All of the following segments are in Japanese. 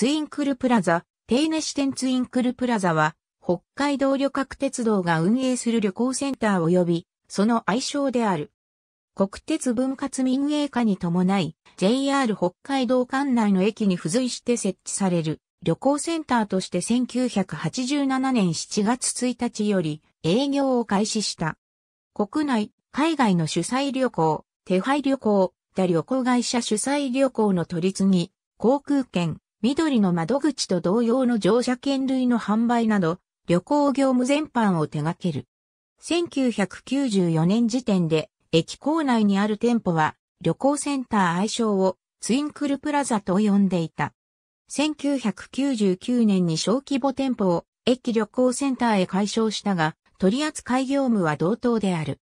ツインクルプラザ、テイネシテンツインクルプラザは、北海道旅客鉄道が運営する旅行センター及び、その愛称である。国鉄分割民営化に伴い、JR 北海道管内の駅に付随して設置される旅行センターとして1987年7月1日より営業を開始した。国内、海外の主催旅行、手配旅行、他旅行会社主催旅行の取り次ぎ、航空券、緑の窓口と同様の乗車券類の販売など、旅行業務全般を手掛ける。1994年時点で、駅構内にある店舗は、旅行センター愛称をツインクルプラザと呼んでいた。1999年に小規模店舗を駅旅行センターへ解消したが、取扱業務は同等である。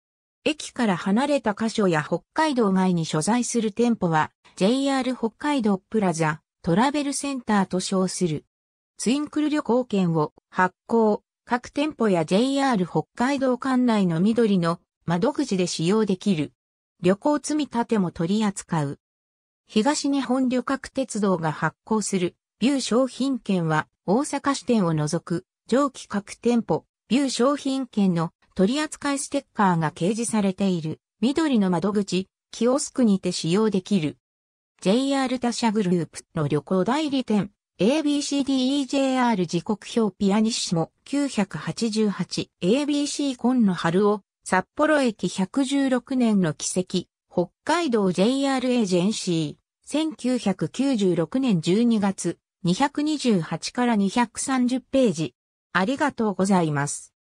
駅から離れた箇所や北海道外に所在する店舗は、JR 北海道プラザ、トラベルセンターと称する。ツインクル旅行券を発行、各店舗や JR 北海道管内の緑の窓口で使用できる。旅行積立も取り扱う。東日本旅客鉄道が発行するビュー商品券は大阪支店を除く上記各店舗ビュー商品券の取扱いステッカーが掲示されている緑の窓口キオスクにて使用できる。JR 他社グループの旅行代理店 ABCDEJR 時刻表ピアニッシモ 988ABC コンの春を札幌駅116年の奇跡北海道 JR エージェンシー1996年12月228から230ページありがとうございます。